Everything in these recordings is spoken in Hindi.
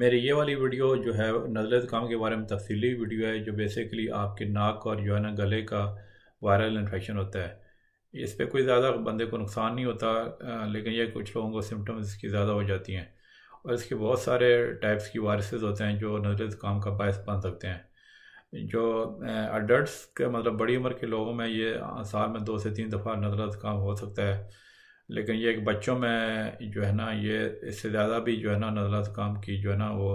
मेरी ये वाली वीडियो जो है नज़ल ज़ुकाम के बारे में तफसीली वीडियो है जो बेसिकली आपके नाक और जो है ना गले का वायरल इन्फेक्शन होता है इस पर कोई ज़्यादा बंदे को नुकसान नहीं होता लेकिन ये कुछ लोगों को सिम्टम्स की ज़्यादा हो जाती हैं और इसके बहुत सारे टाइप्स की वायरसेज होते हैं जो नज़ल ज़ुकाम का बायस बन सकते हैं जो अडल्ट के मतलब बड़ी उम्र के लोगों में ये साल में दो से तीन दफ़ा नज़ला ज़ुकाम हो सकता है लेकिन ये एक बच्चों में जो है ना ये इससे ज़्यादा भी जो है ना नज़ला ज़ुकाम की जो है ना वो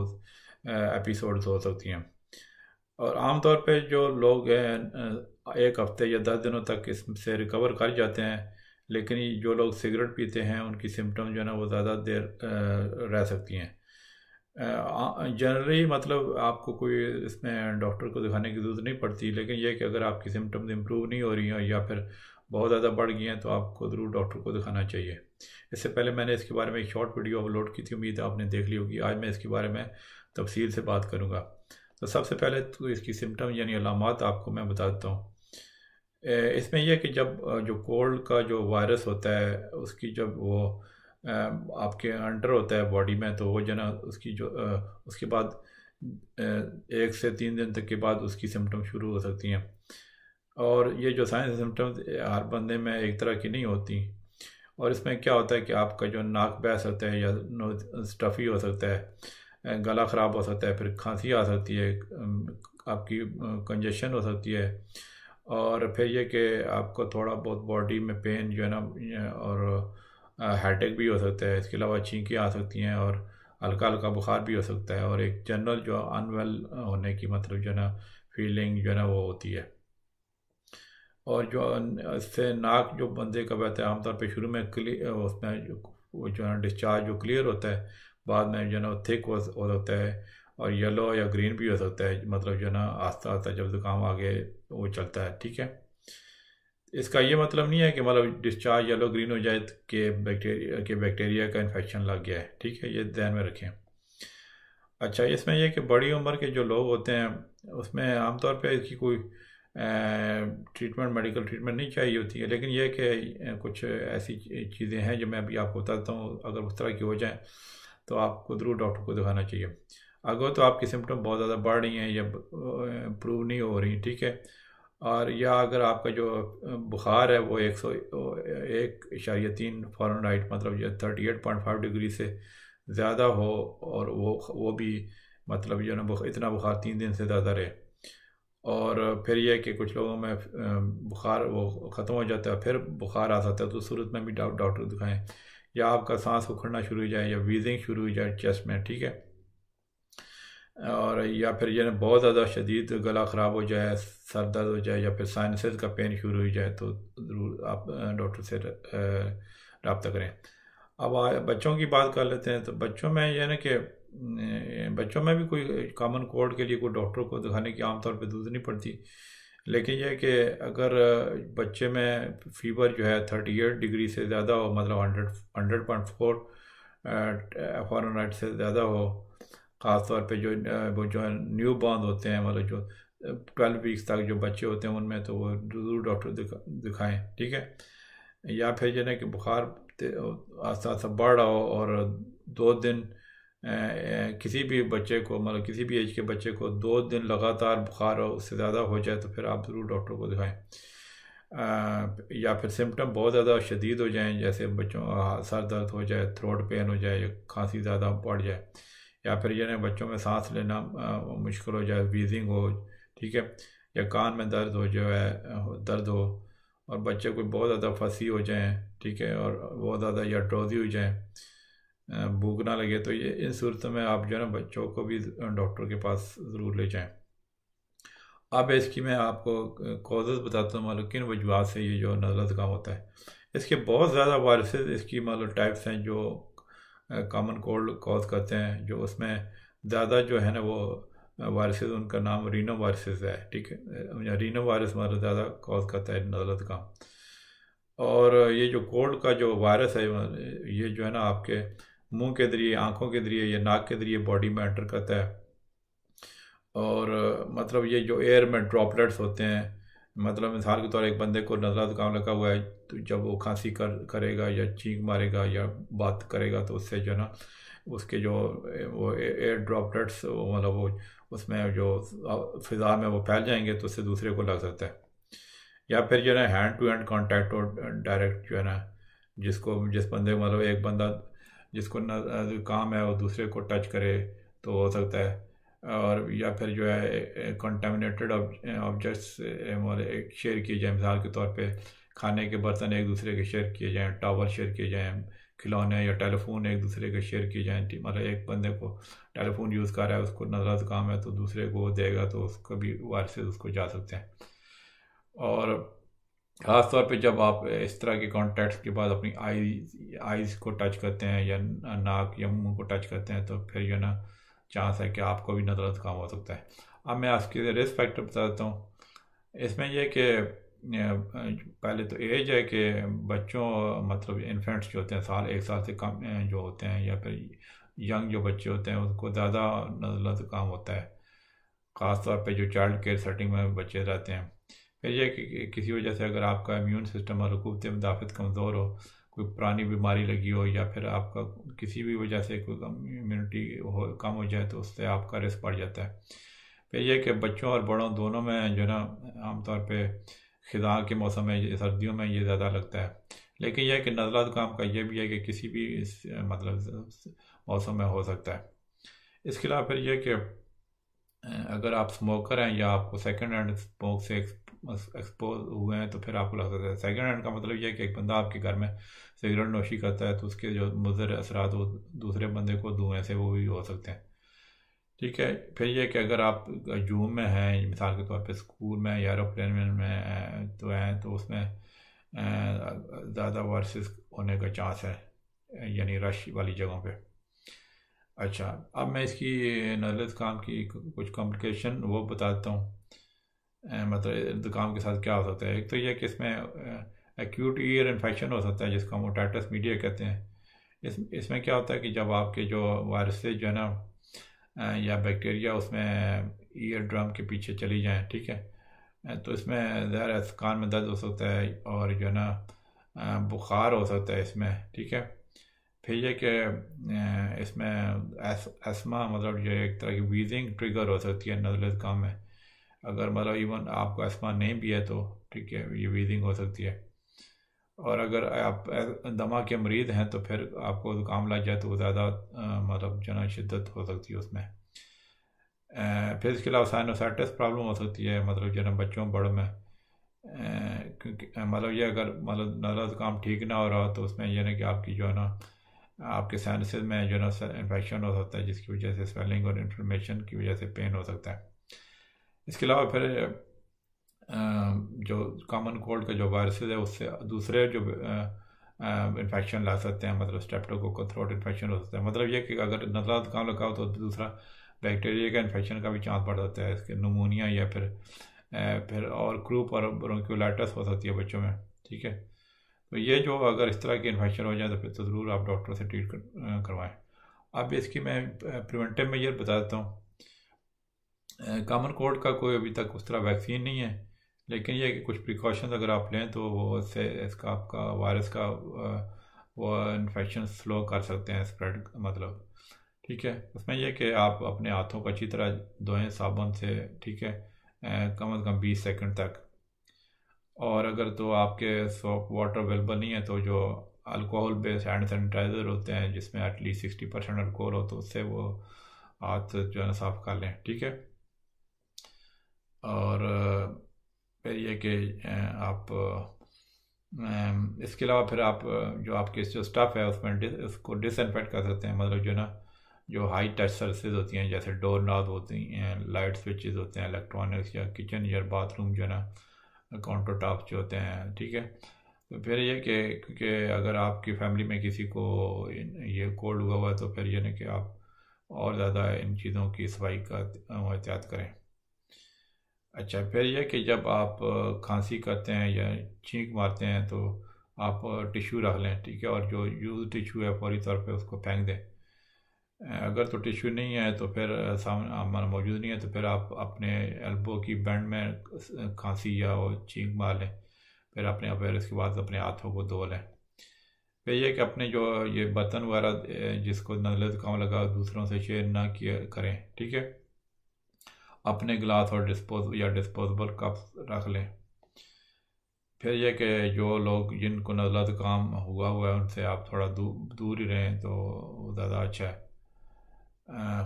एपिसोड्स हो सकती हैं और आम तौर पे जो लोग हैं एक हफ्ते या दस दिनों तक इससे रिकवर कर जाते हैं लेकिन जो लोग सिगरेट पीते हैं उनकी सिम्टम जो है ना वो ज़्यादा देर रह सकती हैं जनरली मतलब आपको कोई इसमें डॉक्टर को दिखाने की ज़रूरत नहीं पड़ती लेकिन यह कि अगर आपकी सिम्टम्स इम्प्रूव नहीं हो रही हैं या फिर बहुत ज़्यादा बढ़ गई हैं तो आपको ज़रूर डॉक्टर को दिखाना चाहिए इससे पहले मैंने इसके बारे में एक शॉर्ट वीडियो अपलोड की थी उम्मीद आपने देख ली होगी आज मैं इसके बारे में तफसील से बात करूँगा तो सबसे पहले तो इसकी सिम्टम यानी अलामत आपको मैं बता देता हूँ इसमें यह कि जब जो कोल्ड का जो वायरस होता है उसकी जब वो आपके अंडर होता है बॉडी में तो वो जो ना उसकी जो उसके बाद एक से तीन दिन तक के बाद उसकी सिम्टम शुरू हो सकती हैं और ये जो साइंस सिम्टम्स हर बंदे में एक तरह की नहीं होती और इसमें क्या होता है कि आपका जो नाक बह होता है या स्टफ़ी हो सकता है गला ख़राब हो सकता है फिर खांसी आ सकती है आपकी कंजेशन हो सकती है और फिर ये कि आपको थोड़ा बहुत बॉडी में पेन जो है ना और हेडेक भी हो सकता है इसके अलावा छींकें आ सकती हैं और हल्का हल्का बुखार भी हो सकता है और एक जनरल जो अनवेल होने की मतलब जो है ना फीलिंग जो है ना वो होती है और जो इससे नाक जो बंदे का बहता है आमतौर पर शुरू में क्लियर उसमें वो जो है डिस्चार्ज जो क्लियर होता है बाद में जो है ना थिक हो होता है और येलो या ग्रीन भी हो सकता है मतलब जो है ना आस्ता आस्ता जब जुकाम आगे वो चलता है ठीक है इसका ये मतलब नहीं है कि मतलब डिस्चार्ज येलो ग्रीन हो जाए कि बैक्टीरिया के बैक्टीरिया का इन्फेक्शन लग गया है ठीक है ये ध्यान में रखें अच्छा इसमें यह कि बड़ी उम्र के जो लोग होते हैं उसमें आमतौर पर इसकी कोई ट्रीटमेंट मेडिकल ट्रीटमेंट नहीं चाहिए होती है लेकिन यह कि कुछ ऐसी चीज़ें हैं जो मैं अभी आपको बता देता हूँ अगर उस तरह की हो जाए तो आपको ज़रूर डॉक्टर को दिखाना चाहिए अगर तो आपकी सिम्टम बहुत ज़्यादा बढ़ रही हैं या इम्प्रूव नहीं हो रही ठीक है और या अगर आपका जो बुखार है वो एक सौ एक इशारिया तीन फॉरन हाइट मतलब thirty eight point five degree से ज़्यादा हो और वो वो भी मतलब जो है ना इतना बुखार तीन दिन से ज़्यादा रहे और फिर यह कि कुछ लोगों में बुखार वो ख़त्म हो जाता है फिर बुखार आ जाता है तो सूरत में भी डॉक्टर दिखाएं या आपका सांस उखड़ना शुरू हो जाए या वीजिंग शुरू हो जाए चेस्ट में ठीक है और या फिर यानी बहुत ज़्यादा शदीद गला ख़राब हो जाए सर दर्द हो जाए या फिर साइनसेस का पेन शुरू हो जाए तो ज़रूर आप डॉक्टर से रबता करें अब बच्चों की बात कर लेते हैं तो बच्चों में यह ना कि बच्चों में भी कोई कॉमन कोल्ड के लिए कोई डॉक्टर को दिखाने की आमतौर पर जरूरत नहीं पड़ती लेकिन यह कि अगर बच्चे में फीवर जो है थर्टी एट डिग्री से ज़्यादा हो मतलब hundred hundred point four fahrenheit से ज़्यादा हो खासतौर पर जो वो जो न्यू बॉर्न होते हैं मतलब जो ट्वेल्व वीक्स तक जो बच्चे होते हैं उनमें तो वो जरूर डॉक्टर दिखा दिखाएँ ठीक है या फिर जो है कि बुखार आस्ता आस्ता बढ़ रहा हो और दो दिन किसी भी बच्चे को मतलब किसी भी एज के बच्चे को दो दिन लगातार बुखार और उससे ज़्यादा हो जाए तो फिर आप ज़रूर डॉक्टर को दिखाएं या फिर सिम्टम बहुत ज़्यादा शदीद हो जाएं जैसे बच्चों सर दर्द हो जाए थ्रोट पेन हो जाए या खांसी ज़्यादा बढ़ जाए या फिर यानी बच्चों में सांस लेना मुश्किल हो जाए वीजिंग हो ठीक है या कान में दर्द हो जो है दर्द हो और बच्चे कोई बहुत ज़्यादा फंसी हो जाएँ ठीक है और बहुत ज़्यादा या ड्रोजी हो जाएँ भूख ना लगे तो ये इन सूरत में आप जो है ना बच्चों को भी डॉक्टर के पास ज़रूर ले जाएं अब इसकी मैं आपको कॉजेज़ बताता हूँ मतलब किन वजूहत से ये जो नज़ला ज़ुकाम होता है इसके बहुत ज़्यादा वायरसेस इसकी मतलब टाइप्स हैं जो कॉमन कोल्ड कॉज करते हैं जो उसमें ज़्यादा जो है ना वो वायरसेस उनका नाम रीनो वायरसेस है ठीक है रीनो वायरस मतलब ज़्यादा कॉज करता है नज़ला ज़ुकाम और ये जो कोल्ड का जो वायरस है ये जो है ना आपके मुंह के जरिए आंखों के जरिए या नाक के जरिए बॉडी में एंटर करता है और मतलब ये जो एयर में ड्रॉपलेट्स होते हैं मतलब मिसाल के तौर एक बंदे को नज़ला जुकाम लगा हुआ है तो जब वो खांसी कर करेगा या चीख मारेगा या बात करेगा तो उससे जो है ना उसके जो वो एयर ड्रॉपलेट्स मतलब वो उसमें जो फिजा में वो फैल जाएंगे तो उससे दूसरे को लग सकता है या फिर जो है ना हैंड टू हैंड कॉन्टैक्ट और डायरेक्ट जो है ना जिसको जिस बंदे मतलब एक बंदा जिसको काम है वो दूसरे को टच करे तो हो सकता है और या फिर जो है कंटामिनेटेड ऑब्जेक्ट्स शेयर किए जाएँ मिसाल के तौर पे खाने के बर्तन एक दूसरे के शेयर किए जाएँ टावर शेयर किए जाएँ खिलौने या टेलीफोन एक दूसरे के शेयर किए जाएँ मतलब एक बंदे को टेलीफोन यूज़ कर रहा है उसको नजरा काम है तो दूसरे को देगा तो उसको भी वायरसेस उसको जा सकते हैं और ख़ास तौर पे जब आप इस तरह के कॉन्टैक्ट्स के बाद अपनी आई आईज को टच करते हैं या नाक या मुंह को टच करते हैं तो फिर जो ना चांस है कि आपको भी नजर काम हो सकता है अब मैं आपके रिस्क फैक्टर बता देता हूँ इसमें यह कि पहले तो एज है कि बच्चों मतलब इन्फेंट्स जो होते हैं साल एक साल से कम जो होते हैं या फिर यंग जो बच्चे होते हैं उनको ज़्यादा नजर काम होता है ख़ासतौर पर जो चाइल्ड केयर सेटिंग में बच्चे रहते हैं फिर यह कि किसी वजह से अगर आपका इम्यून सिस्टम और रकूबत मुदाफ़त कमज़ोर हो कोई पुरानी बीमारी लगी हो या फिर आपका किसी भी वजह से कोई इम्यूनिटी हो कम हो जाए तो उससे आपका रिस्क बढ़ जाता है फिर यह कि बच्चों और बड़ों दोनों में जो ना आमतौर पर खिदा के मौसम में सर्दियों में ये ज़्यादा लगता है लेकिन यह कि नज़ला ज़ुकाम का यह भी है कि किसी भी इस, मतलब मौसम में हो सकता है इसके अलावा फिर यह कि अगर आप स्मोकर हैं या आपको सेकेंड हैंड स्मोक से एक्सपोज हुए हैं तो फिर आपको लग सकता है सेकेंड हैंड का मतलब यह है कि एक बंदा आपके घर में सिगरेट नोशी करता है तो उसके जो मुजर असरा वो दूसरे बंदे को धुएँ से वो भी हो सकते हैं ठीक है फिर यह कि अगर आप जूम में हैं मिसाल के तौर पर स्कूल में या एरोप्लेन में तो हैं तो उसमें ज़्यादा वर्सेस होने का चांस है यानी रश वाली जगहों पे अच्छा अब मैं इसकी नजरत काम की कुछ कॉम्प्लिकेशन वो बताता हूँ मतलब ज़ुकाम के साथ क्या हो सकता है एक तो यह कि इसमें एक्यूट ईयर इन्फेक्शन हो सकता है जिसको हम ओटाइटस मीडिया कहते हैं इस इसमें क्या होता है कि जब आपके जो वायरसेज जो है ना या बैक्टीरिया उसमें ईयर ड्रम के पीछे चली जाए ठीक है तो इसमें ज़हर कान में दर्द हो सकता है और जो है ना बुखार हो सकता है इसमें ठीक है फिर यह कि इसमें एस, एस्मा मतलब जो एक तरह की वीजिंग ट्रिगर हो सकती है नजल काम में अगर मतलब इवन आपको आसमान नहीं भी है तो ठीक है ये वीजिंग हो सकती है और अगर आप दमा के मरीज़ हैं तो फिर आपको जुकाम लग जाए तो ज़्यादा मतलब जना शिद्दत हो सकती है उसमें फिर इसके अलावा साइनोसाइटिस प्रॉब्लम हो सकती है मतलब जना बच्चों बड़ों में क्योंकि मतलब ये अगर मतलब नजला जुकाम ठीक ना हो रहा तो उसमें यह ना कि आपकी जो है ना आपके साइनसेस में जो है ना इन्फेक्शन हो सकता है जिसकी वजह से स्वेलिंग और इन्फ्लेमेशन की वजह से पेन हो सकता है इसके अलावा फिर जो कॉमन कोल्ड का जो वायरसेज है उससे दूसरे जो इन्फेक्शन ला सकते हैं मतलब का थ्रोट इन्फेक्शन हो सकता है मतलब ये कि अगर नजला जुकाम लगा हो तो दूसरा बैक्टीरिया का इन्फेक्शन का भी चांस बढ़ जाता है इसके नमूनिया या फिर फिर और क्रूप और ब्रोंक्यूलाइटस हो सकती है बच्चों में ठीक है तो ये जो अगर इस तरह की इन्फेक्शन हो जाए तो फिर तो ज़रूर आप डॉक्टर से ट्रीट कर, करवाएं अब इसकी मैं प्रिवेंटिव मेजर बता देता हूँ कॉमन कोड का कोई अभी तक उस तरह वैक्सीन नहीं है लेकिन यह कि कुछ प्रिकॉशन अगर आप लें तो वो इससे इसका आपका वायरस का वो इन्फेक्शन स्लो कर सकते हैं स्प्रेड मतलब ठीक है उसमें यह कि आप अपने हाथों को अच्छी तरह धोएं साबुन से ठीक है कम अज़ कम बीस सेकंड तक और अगर तो आपके सॉप वाटर अवेलेबल नहीं है तो जो अल्कोहल बेस्ड हैंड सैनिटाइज़र होते हैं जिसमें एटलीस्ट सिक्सटी परसेंट अल्कोहल हो तो उससे वो हाथ जो है ना साफ़ कर लें ठीक है और फिर ये कि आप इसके अलावा फिर आप जो आपके जो स्टाफ है उसमें डिस, उसको डिसइनफेक्ट कर सकते हैं मतलब जो ना जो हाई टच सर्विसेज होती हैं जैसे डोर नॉब होती हैं लाइट स्विचेस होते हैं इलेक्ट्रॉनिक्स या किचन या बाथरूम जो ना काउंटर टॉप जो होते हैं ठीक है तो फिर ये कि क्योंकि अगर आपकी फैमिली में किसी को ये कोल्ड हुआ हुआ है तो फिर ये ना कि आप और ज़्यादा इन चीज़ों की सफाई का एहतियात करें अच्छा फिर यह कि जब आप खांसी करते हैं या छींक मारते हैं तो आप टिश्यू रख लें ठीक है और जो यूज टिशू है फौरी तौर पे उसको फेंक दें अगर तो टिशू नहीं है तो फिर सामने हमारा मौजूद नहीं है तो फिर आप अपने एल्बो की बैंड में खांसी या वो चीक मार लें फिर अपने फिर इसके बाद अपने हाथों को धो लें फिर यह कि अपने जो ये बर्तन वगैरह जिसको नजल जुकाम लगा दूसरों से शेयर ना किया करें ठीक है अपने गिलास और डिस्पोज या डिस्पोजबल कप्स रख लें फिर यह कि जो लोग जिनको नज़ला काम हुआ हुआ है उनसे आप थोड़ा दूर दूर ही रहें तो ज़्यादा अच्छा है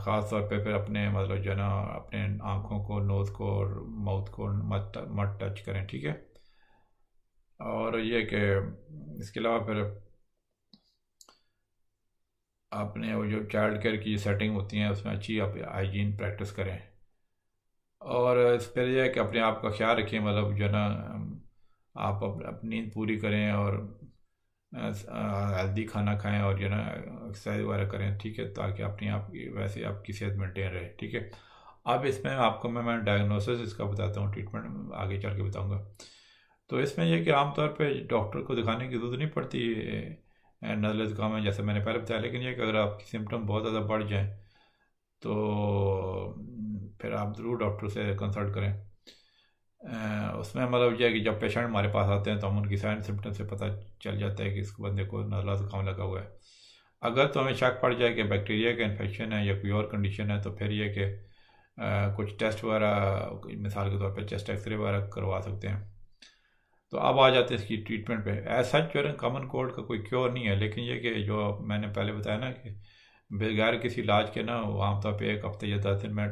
ख़ास तौर पे फिर अपने मतलब जो है ना अपने आँखों को नोज़ को और माउथ को मत मत टच करें ठीक है और यह कि इसके अलावा फिर अपने वो जो चाइल्ड केयर की सेटिंग होती है उसमें अच्छी आप हाइजीन प्रैक्टिस करें और इस पर यह है कि अपने आप का ख्याल रखिए मतलब जो है ना आप अपनी नींद पूरी करें और हेल्दी खाना खाएं और जो है ना एक्सरसाइज वगैरह करें ठीक है ताकि अपनी आप वैसे आपकी सेहत मेंटेन रहे ठीक है अब इसमें आपको मैं मैं डायग्नोसिस इसका बताता हूँ ट्रीटमेंट आगे चल के बताऊँगा तो इसमें यह कि आमतौर पर डॉक्टर को दिखाने की ज़रूरत नहीं पड़ती नजल जुकाम है जैसे मैंने पहले बताया लेकिन यह कि अगर आपकी सिम्टम बहुत ज़्यादा बढ़ जाएँ तो फिर आप ज़रूर डॉक्टर से कंसल्ट करें उसमें मतलब यह है कि जब पेशेंट हमारे पास आते हैं तो हम उनकी साइन सिम्टम से पता चल जाता है कि इस बंदे को नजला जुकाम लगा हुआ है अगर तो हमें शक पड़ जाए कि बैक्टीरिया का इन्फेक्शन है या कोई और कंडीशन है तो फिर यह कि कुछ टेस्ट वगैरह मिसाल के तौर पर चेस्ट एक्सरे वगैरह करवा सकते हैं तो अब आ जाते हैं इसकी ट्रीटमेंट पे ऐसा जो है कॉमन कोल्ड का कोई क्योर नहीं है लेकिन ये कि जो मैंने पहले बताया ना कि बगैर किसी इलाज के ना वो आमतौर पर एक हफ्ते या दस दिन में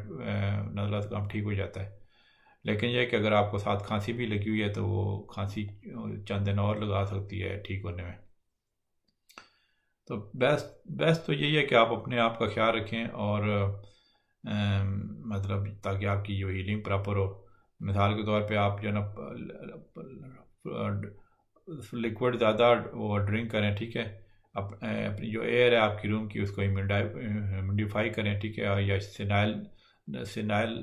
नज़ला से काम ठीक हो जाता है लेकिन यह कि अगर आपको साथ खांसी भी लगी हुई है तो वो खांसी चंद दिन और लगा सकती है ठीक होने में तो बेस्ट बेस्ट तो यही है कि आप अपने आप का ख्याल रखें और ए, मतलब ताकि आपकी जो हीलिंग प्रॉपर हो मिसाल के तौर पे आप जो ना लिक्विड ज़्यादा वो ड्रिंक करें ठीक है अपनी जो एयर है आपकी रूम की उसको ह्यूमिडिफाई करें ठीक है या सिनाइल सिनाइल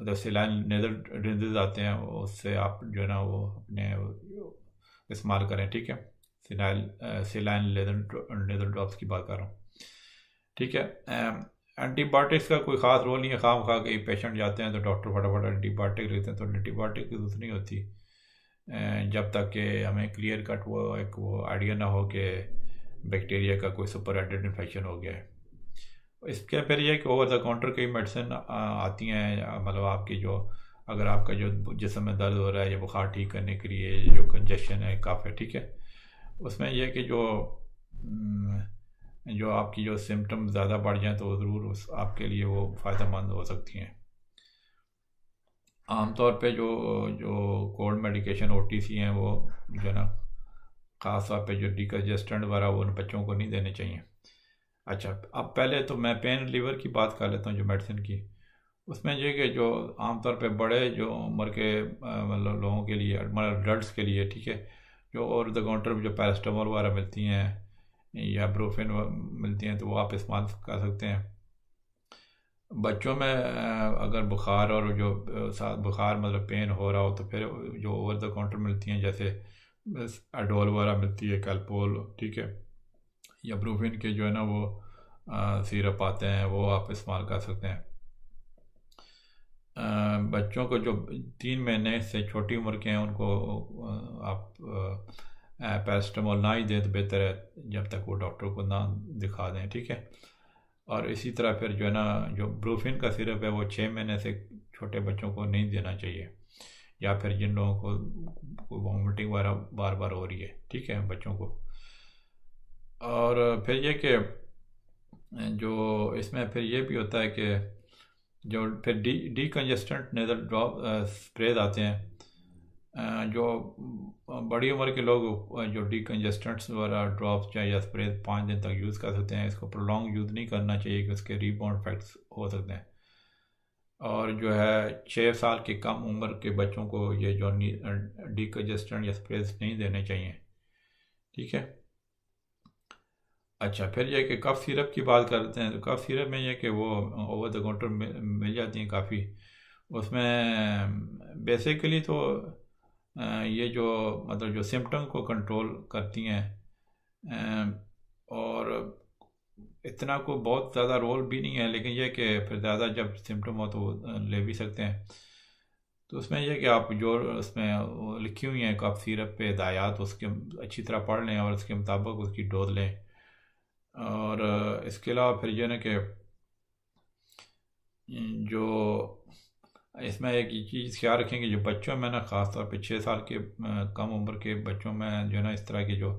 मतलब सिलाइन नेजर ड्रिंजेज आते हैं उससे आप जो है ना वो अपने इस्तेमाल करें ठीक है सिनाइल सिलाइन लेदर नेजर ड्रॉप्स की बात कर रहा हूँ ठीक है एंटीबायोटिक्स का कोई ख़ास रोल नहीं है खाम खा के पेशेंट जाते हैं तो डॉक्टर फटाफट एंटीबायोटिक लेते हैं तो एंटीबायोटिक की जरूरत नहीं होती जब तक कि हमें क्लियर कट वो एक वो आइडिया ना हो कि बैक्टीरिया का कोई सुपर एडेड इन्फेक्शन हो गया है इसके फिर यह कि ओवर द काउंटर कई मेडिसिन आती हैं मतलब आपकी जो अगर आपका जो जिसम में दर्द हो रहा है या बुखार ठीक करने के लिए जो कंजेशन है काफ़ है ठीक है उसमें यह कि जो हम्म, जो आपकी जो सिम्टम ज़्यादा बढ़ जाएँ तो ज़रूर उस आपके लिए वो फ़ायदेमंद हो सकती हैं आमतौर पे जो जो कोल्ड मेडिकेशन ओ हैं वो जो है ना ख़ास तौर पर जो डिकजेस्टेंट वगैरह वो उन बच्चों को नहीं देने चाहिए अच्छा अब पहले तो मैं पेन लीवर की बात कर लेता हूँ जो मेडिसिन की उसमें ये कि जो आमतौर पे बड़े जो उम्र के मतलब लोगों के लिए मतलब के लिए ठीक है जो और द काउंटर में जो पैरास्टामोल वगैरह मिलती हैं या ब्रोफिन मिलती हैं तो वो आप इस्तेमाल कर सकते हैं बच्चों में अगर बुखार और जो साथ बुखार मतलब पेन हो रहा हो तो फिर जो ओवर द काउंटर मिलती हैं जैसे एडोल वगैरह मिलती है कैल्पोल ठीक है या ब्रूफिन के जो है ना वो सिरप आते हैं वो आप इस्तेमाल कर सकते हैं आ, बच्चों को जो तीन महीने से छोटी उम्र के हैं उनको आप पैरास्टामोल ना ही दें तो बेहतर है जब तक वो डॉक्टर को ना दिखा दें ठीक है और इसी तरह फिर जो है ना जो ब्रूफिन का सिरप है वो छः महीने से छोटे बच्चों को नहीं देना चाहिए या फिर जिन लोगों को कोई वॉमिटिंग वगैरह बार बार हो रही है ठीक है बच्चों को और फिर ये कि जो इसमें फिर ये भी होता है कि जो फिर de decongestant nasal drop sprays आते हैं जो बड़ी उम्र के लोग जो डी कंजेस्टेंट्स वगैरह ड्रॉप्स या स्प्रेज पाँच दिन तक यूज़ कर सकते हैं इसको प्रोलॉन्ग यूज़ नहीं करना चाहिए कि उसके रीबाउंड इफेक्ट्स हो सकते हैं और जो है छः साल के कम उम्र के बच्चों को ये जो डिकजस्टेंट या स्प्रेस नहीं देने चाहिए ठीक है अच्छा फिर यह कि कफ सिरप की बात करते हैं तो कफ सिरप में यह कि वो ओवर द काउंटर मिल जाती हैं काफ़ी उसमें बेसिकली तो ये जो मतलब जो सिम्टम को कंट्रोल करती हैं इतना को बहुत ज़्यादा रोल भी नहीं है लेकिन यह कि फिर ज़्यादा जब सिम्टम हो तो ले भी सकते हैं तो उसमें यह कि आप जो उसमें लिखी हुई हैं कफ सीरप पे हदायत तो उसके अच्छी तरह पढ़ लें और उसके मुताबिक उसकी डोज लें और इसके अलावा फिर जो है ना कि जो इसमें एक ये चीज़ ख्याल रखें कि जो बच्चों में ना ख़ास तौर पर छः साल के कम उम्र के बच्चों में जो है ना इस तरह के जो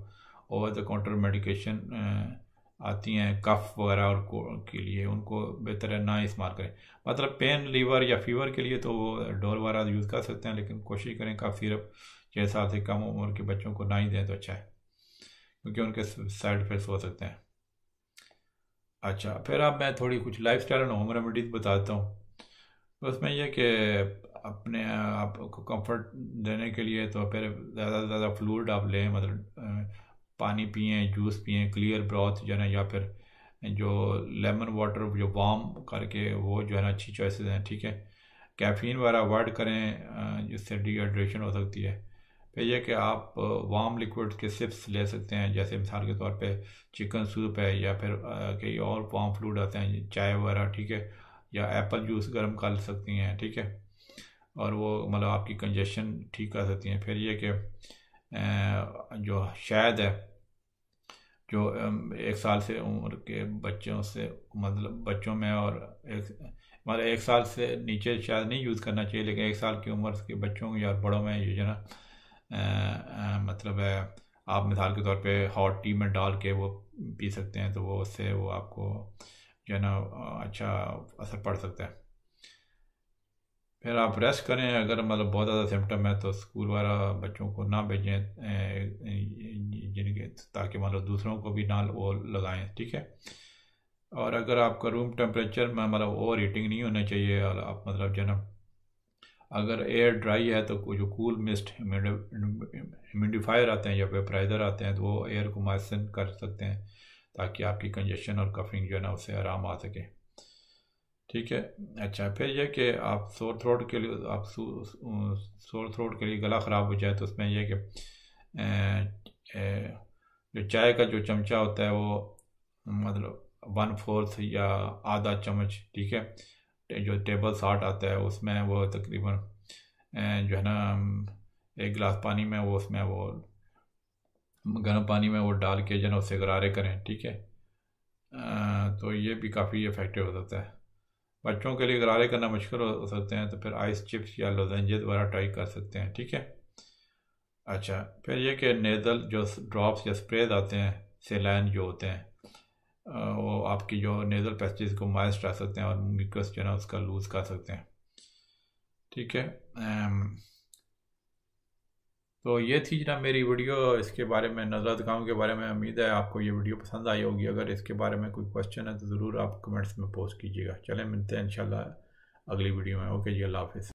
ओवर द काउंटर मेडिकेशन आती हैं कफ वगैरह और के लिए उनको बेहतर है ना इस्तेमाल करें मतलब पेन लीवर या फीवर के लिए तो वो डोर वगैरह यूज़ कर सकते हैं लेकिन कोशिश करें कफ सिरप छः साल से कम उम्र के बच्चों को ना ही दें तो अच्छा है क्योंकि उनके साइड इफेक्ट्स हो सकते हैं अच्छा फिर अब मैं थोड़ी कुछ lifestyle and home remedies बताता हूँ तो उसमें यह कि अपने आप को कम्फर्ट देने के लिए तो फिर ज़्यादा से ज़्यादा फ्लूड आप लें मतलब पानी पिए जूस पिए क्लियर ब्रॉथ जो है ना या फिर जो लेमन वाटर जो वाम करके वो जो है ना अच्छी चॉइसेस हैं ठीक है कैफ़ीन वगैरह अवॉइड करें जिससे डिहाइड्रेशन हो सकती है फिर यह कि आप वाम लिक्विड के सिप्स ले सकते हैं जैसे मिसाल के तौर पे चिकन सूप है या फिर कई और वाम फ्लूड आते हैं चाय वगैरह ठीक है या एप्पल जूस गर्म कर सकती हैं ठीक है और वो मतलब आपकी कंजेशन ठीक कर सकती हैं फिर यह कि जो शायद है जो एक साल से उम्र के बच्चों से मतलब बच्चों में और एक मतलब एक साल से नीचे शायद नहीं यूज़ करना चाहिए लेकिन एक साल की उम्र के बच्चों या बड़ों में ये जो ना मतलब है आप मिसाल के तौर पे हॉट टी में डाल के वो पी सकते हैं तो वो उससे वो आपको जो है ना अच्छा असर पड़ सकता है फिर आप रेस्ट करें अगर मतलब बहुत ज़्यादा सिम्टम है तो स्कूल वाला बच्चों को ना भेजें जिनके ताकि मतलब दूसरों को भी ना वो लगाएं ठीक है और अगर आपका रूम टेम्परेचर में मतलब ओवर हीटिंग नहीं होना चाहिए और आप मतलब जो ना अगर एयर ड्राई है तो जो कूल मिस्ट ह्यूमिडिफायर आते हैं या वेपराइज़र आते हैं तो वो एयर को मैसन कर सकते हैं ताकि आपकी कंजेशन और कफिंग जो है ना उससे आराम आ सके ठीक है अच्छा फिर यह कि आप सोर थ्रोट के लिए आप सोर थ्रोट uh, के लिए गला ख़राब हो जाए तो उसमें यह कि जो चाय का जो चमचा होता है वो मतलब वन फोर्थ या आधा चम्मच ठीक है जो टेबल साल्ट आता है उसमें वो तकरीबन जो है ना एक गिलास पानी में वो उसमें वो गर्म पानी में वो डाल के जो ना उससे गरारे करें ठीक है तो ये भी काफ़ी इफ़ेक्टिव हो जाता है बच्चों के लिए गरारे करना मुश्किल हो सकते हैं तो फिर आइस चिप्स या लोजेंजे द्वारा ट्राई कर सकते हैं ठीक है अच्छा फिर यह कि नेज़ल जो ड्रॉप्स या स्प्रेज आते हैं सेलैन जो होते हैं वो आपकी जो नेज़ल पैसेज को माइस कर सकते हैं और म्यूकस जो है उसका लूज़ कर सकते हैं ठीक है तो ये थी जना मेरी वीडियो इसके बारे में नजरत गाँव के बारे में उम्मीद है आपको ये वीडियो पसंद आई होगी अगर इसके बारे में कोई क्वेश्चन है तो ज़रूर आप कमेंट्स में पोस्ट कीजिएगा चले मिलते हैं इन अगली वीडियो में ओके जी अल्लाह हाफिज़